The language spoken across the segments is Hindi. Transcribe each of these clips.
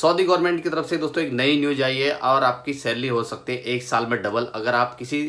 सऊदी गवर्नमेंट की तरफ से दोस्तों एक नई न्यूज आई है और आपकी सैलरी हो सकती है एक साल में डबल अगर आप किसी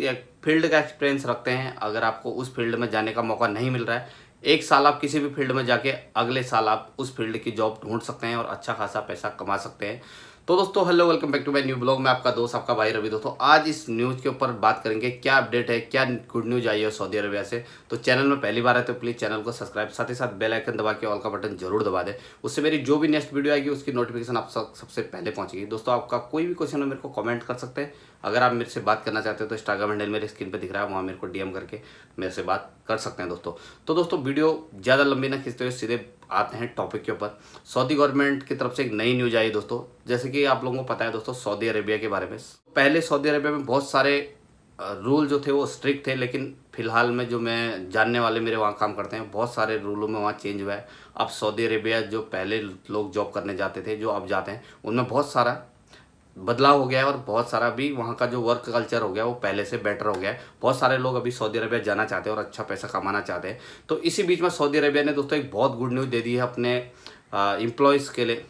फील्ड का एक्सपीरियंस रखते हैं अगर आपको उस फील्ड में जाने का मौका नहीं मिल रहा है एक साल आप किसी भी फील्ड में जाके अगले साल आप उस फील्ड की जॉब ढूंढ सकते हैं और अच्छा खासा पैसा कमा सकते हैं तो दोस्तों hello welcome back to my new blog मैं आपका दोस्त आपका भाई रवि दोस्तों आज इस न्यूज़ के ऊपर बात करेंगे क्या अपडेट है क्या गुड न्यूज आई है सऊदी अरबिया से तो चैनल में पहली बार है तो प्लीज़ चैनल को सब्सक्राइब साथ ही साथ बेल आइकन दबा के ऑल का बटन जरूर दबा दे उससे मेरी जो भी नेक्स्ट वीडियो आएगी उसकी नोटिफिकेशन आप सबसे पहले पहुँचेगी दोस्तों आपका कोई भी क्वेश्चन हो मेरे को कॉमेंट कर सकते हैं अगर आप मेरे से बात करना चाहते हो तो इंस्टाग्राम हैंडल मेरे स्क्रीन पर दिख रहा है वहाँ मेरे को डीएम करके मेरे से बात कर सकते हैं दोस्तों तो दोस्तों वीडियो ज़्यादा लंबी ना खींचते हुए सीधे आते हैं टॉपिक के ऊपर सऊदी गवर्नमेंट की तरफ से एक नई न्यूज आई दोस्तों जैसे कि आप लोगों को पता है दोस्तों सऊदी अरेबिया के बारे में पहले सऊदी अरेबिया में बहुत सारे रूल जो थे वो स्ट्रिक्ट थे लेकिन फ़िलहाल में जो मैं जानने वाले मेरे वहाँ काम करते हैं बहुत सारे रूलों में वहाँ चेंज हुआ है अब सऊदी अरेबिया जो पहले लोग जॉब करने जाते थे जो अब जाते हैं उनमें बहुत सारा बदलाव हो गया है और बहुत सारा भी वहाँ का जो वर्क कल्चर हो गया वो पहले से बेटर हो गया है बहुत सारे लोग अभी सऊदी अरबिया जाना चाहते हैं और अच्छा पैसा कमाना चाहते हैं तो इसी बीच में सऊदी अरबिया ने दोस्तों एक बहुत गुड न्यूज़ दे दी है अपने एम्प्लॉयज़ के लिए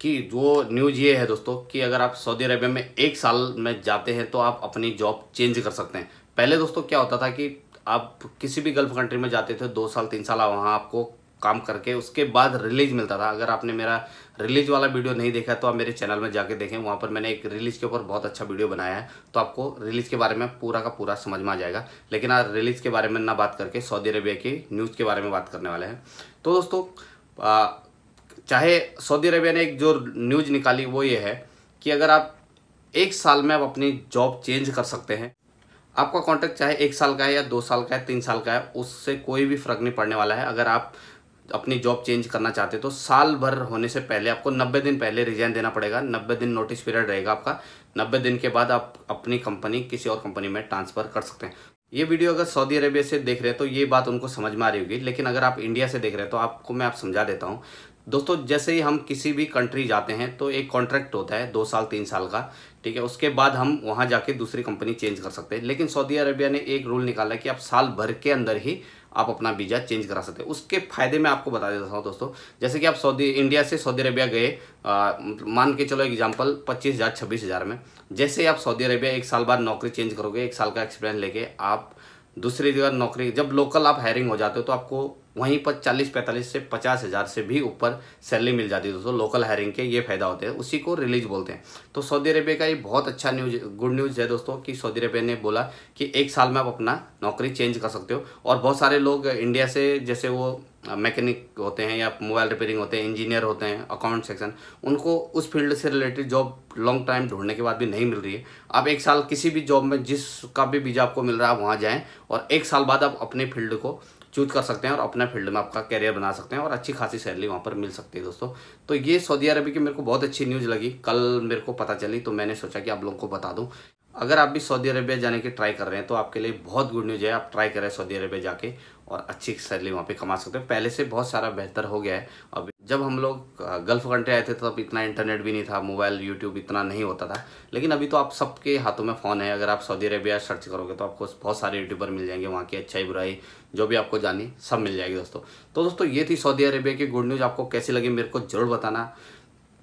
कि वो न्यूज ये है दोस्तों कि अगर आप सऊदी अरबिया में एक साल में जाते हैं तो आप अपनी जॉब चेंज कर सकते हैं पहले दोस्तों क्या होता था कि आप किसी भी गल्फ कंट्री में जाते थे दो साल तीन साल वहाँ आपको काम करके उसके बाद रिलीज मिलता था अगर आपने मेरा रिलीज वाला वीडियो नहीं देखा तो आप मेरे चैनल में जाके देखें वहाँ पर मैंने एक रिलीज के ऊपर बहुत अच्छा वीडियो बनाया है तो आपको रिलीज के बारे में पूरा का पूरा समझ में आ जाएगा लेकिन आज रिलीज के बारे में ना बात करके सऊदी अरेबिया की न्यूज़ के बारे में बात करने वाले हैं तो दोस्तों आ, चाहे सऊदी अरेबिया ने एक जो न्यूज निकाली वो ये है कि अगर आप एक साल में आप अपनी जॉब चेंज कर सकते हैं आपका कॉन्ट्रैक्ट चाहे एक साल का है या दो साल का है तीन साल का है उससे कोई भी फर्क नहीं पड़ने वाला है अगर आप अपनी जॉब चेंज करना चाहते तो साल भर होने से पहले आपको नब्बे दिन पहले रिजाइन देना पड़ेगा नब्बे दिन नोटिस पीरियड रहेगा आपका नब्बे दिन के बाद आप अपनी कंपनी किसी और कंपनी में ट्रांसफ़र कर सकते हैं ये वीडियो अगर सऊदी अरेबिया से देख रहे हैं तो ये बात उनको समझ में आ रही होगी लेकिन अगर आप इंडिया से देख रहे हैं तो आपको मैं आप समझा देता हूँ दोस्तों जैसे ही हम किसी भी कंट्री जाते हैं तो एक कॉन्ट्रैक्ट होता है दो साल तीन साल का ठीक है उसके बाद हम वहाँ जाके दूसरी कंपनी चेंज कर सकते हैं लेकिन सऊदी अरेबिया ने एक रूल निकाला कि आप साल भर के अंदर ही आप अपना वीज़ा चेंज करा सकते हैं उसके फायदे मैं आपको बता देता हूँ दोस्तों जैसे कि आप सऊदी इंडिया से सऊदी अरेबिया गए मतलब मान के चलो एग्जाम्पल पच्चीस हज़ार छब्बीस हज़ार में जैसे आप सऊदी अरेबिया एक साल बाद नौकरी चेंज करोगे एक साल का एक्सपीरियंस लेके आप दूसरी जगह नौकरी जब लोकल आप हायरिंग हो जाते हो तो आपको वहीं पर चालीस पैंतालीस से पचास हज़ार से भी ऊपर सैलरी मिल जाती है दोस्तों लोकल हायरिंग के ये फ़ायदा होते हैं उसी को रिलीज बोलते हैं तो सऊदी अरेबिया का ये बहुत अच्छा न्यूज गुड न्यूज़ है दोस्तों कि सऊदी अरेबिया ने बोला कि एक साल में आप अपना नौकरी चेंज कर सकते हो और बहुत सारे लोग इंडिया से जैसे वो मैकेनिक होते हैं या मोबाइल रिपेयरिंग होते हैं इंजीनियर होते हैं अकाउंट सेक्शन उनको उस फील्ड से रिलेटेड जॉब लॉन्ग टाइम ढूंढने के बाद भी नहीं मिल रही है आप एक साल किसी भी जॉब में जिसका भी वीज़ा आपको मिल रहा है आप वहाँ जाएँ और एक साल बाद आप अपने फील्ड को चूज कर सकते हैं और अपना फील्ड में आपका कैरियर बना सकते हैं और अच्छी खासी सैलरी वहाँ पर मिल सकती है दोस्तों तो ये सऊदी अरब की मेरे को बहुत अच्छी न्यूज़ लगी कल मेरे को पता चली तो मैंने सोचा कि आप लोगों को बता दूँ अगर आप भी सऊदी अरबिया जाने की ट्राई कर रहे हैं तो आपके लिए बहुत गुड न्यूज़ है आप ट्राई करें सऊदी अरबिया जाके और अच्छी सैलरी वहाँ पर कमा सकते हैं पहले से बहुत सारा बेहतर हो गया है अभी जब हम लोग गल्फ़ कंट्री आए थे तो तब इतना इंटरनेट भी नहीं था मोबाइल यूट्यूब इतना नहीं होता था लेकिन अभी तो आप सबके हाथों में फ़ोन है अगर आप सऊदी अरेबिया सर्च करोगे तो आपको बहुत सारे यूट्यूबर मिल जाएंगे वहाँ की अच्छाई बुराई जो भी आपको जानी सब मिल जाएगी दोस्तों तो दोस्तों ये थी सऊदी अरेबिया की गुड न्यूज़ आपको कैसी लगी मेरे को ज़रूर बताना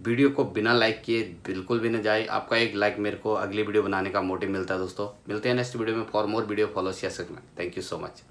वीडियो को बिना लाइक किए बिल्कुल भी ना जाए आपका एक लाइक मेरे को अगली वीडियो बनाने का मोटिव मिलता है दोस्तों मिलते हैं नेक्स्ट वीडियो में for more video follow share सकना थैंक यू सो मच